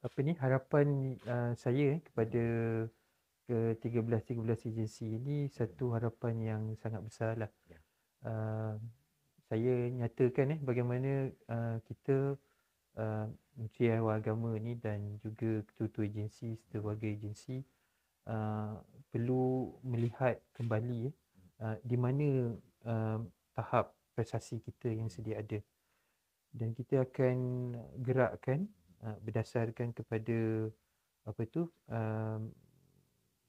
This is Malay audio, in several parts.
apa ni harapan uh, saya eh, kepada ke 13 13 agensi ini satu harapan yang sangat besar lah. Uh, saya nyatakan eh bagaimana uh, kita uh, Menteri Ewa Agama ni dan juga ketua-ketua agensi serta warga agensi uh, perlu melihat kembali eh, uh, di mana uh, tahap prestasi kita yang sedia ada dan kita akan gerakkan Uh, berdasarkan kepada apa tu um,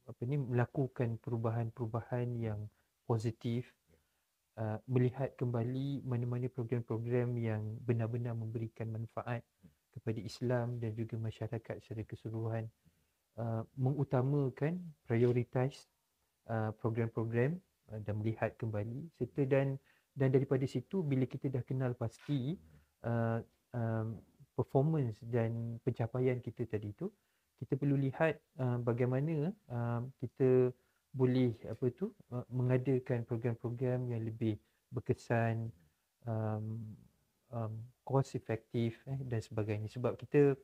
apa ni melakukan perubahan-perubahan yang positif uh, melihat kembali mana-mana program-program yang benar-benar memberikan manfaat kepada Islam dan juga masyarakat secara keseluruhan uh, mengutamakan prioritas program-program dan melihat kembali serta dan dan daripada situ bila kita dah kenal pasti uh, um, performance dan pencapaian kita tadi tu kita perlu lihat uh, bagaimana uh, kita boleh apa tu uh, mengadakan program-program yang lebih berkesan um, um, cost efektif eh, dan sebagainya sebab kita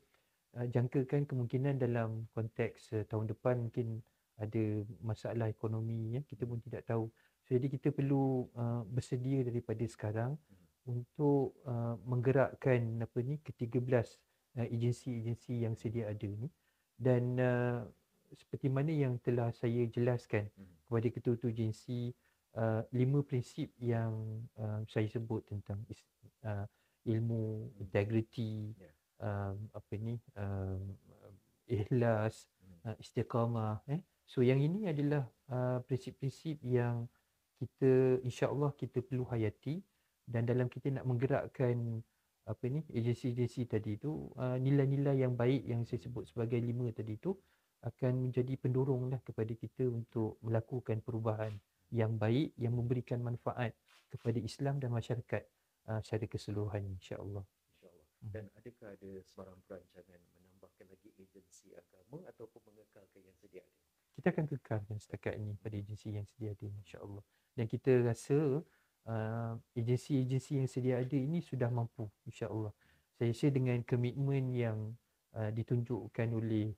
uh, jangkakan kemungkinan dalam konteks uh, tahun depan mungkin ada masalah ekonomi ya kita pun tidak tahu jadi kita perlu uh, bersedia daripada sekarang untuk uh, menggerakkan apa ni ke-13 uh, agensi-agensi yang sedia ada ni dan uh, seperti mana yang telah saya jelaskan hmm. kepada ketua-ketua agensi uh, lima prinsip yang uh, saya sebut tentang uh, ilmu hmm. integriti ya. um, apa ni um, ikhlas hmm. uh, istiqamah eh so yang ini adalah uh, prinsip-prinsip yang kita insya-Allah kita perlu hayati dan dalam kita nak menggerakkan apa ni agensi-agensi tadi tu uh, nilai-nilai yang baik yang saya sebut sebagai lima tadi tu akan menjadi pendorong lah kepada kita untuk melakukan perubahan yang baik yang memberikan manfaat kepada Islam dan masyarakat uh, secara keseluruhan insya-Allah insya-Allah dan adakah ada sebarang perancangan menambahkan lagi agensi agama pun mengekalkan yang sedia ada kita akan kekalkan setakat ini pada agensi yang sedia ada insya-Allah dan kita rasa uh, agensi-agensi yang sedia ada ini sudah mampu insyaAllah. Saya rasa dengan komitmen yang uh, ditunjukkan oleh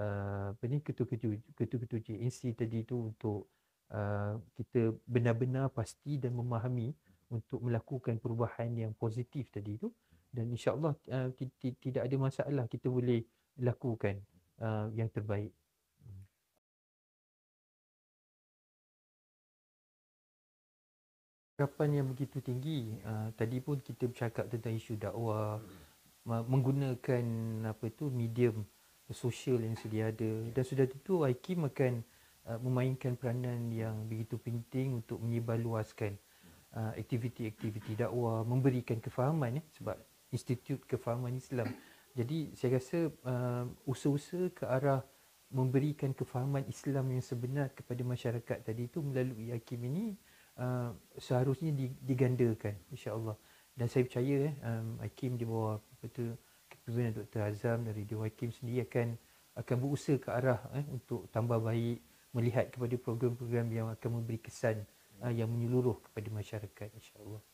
uh, ketua-ketua JNC tadi itu untuk uh, kita benar-benar pasti dan memahami untuk melakukan perubahan yang positif tadi itu dan insyaAllah uh, tidak ada masalah kita boleh lakukan uh, yang terbaik. harapan yang begitu tinggi uh, tadi pun kita bercakap tentang isu dakwah hmm. menggunakan apa itu medium sosial yang sedia ada dan sudah tentu IKIM akan uh, memainkan peranan yang begitu penting untuk menyebarluaskan uh, aktiviti-aktiviti dakwah memberikan kefahaman ya sebab institut kefahaman Islam jadi saya rasa uh, usaha-usaha ke arah memberikan kefahaman Islam yang sebenar kepada masyarakat tadi itu melalui IKIM ini uh, seharusnya digandakan insyaallah dan saya percaya eh um, hakim di bawah apa tu kepimpinan Dr Azam dari Dewan Hakim sendiri akan akan berusaha ke arah eh untuk tambah baik melihat kepada program-program yang akan memberi kesan uh, yang menyeluruh kepada masyarakat insyaallah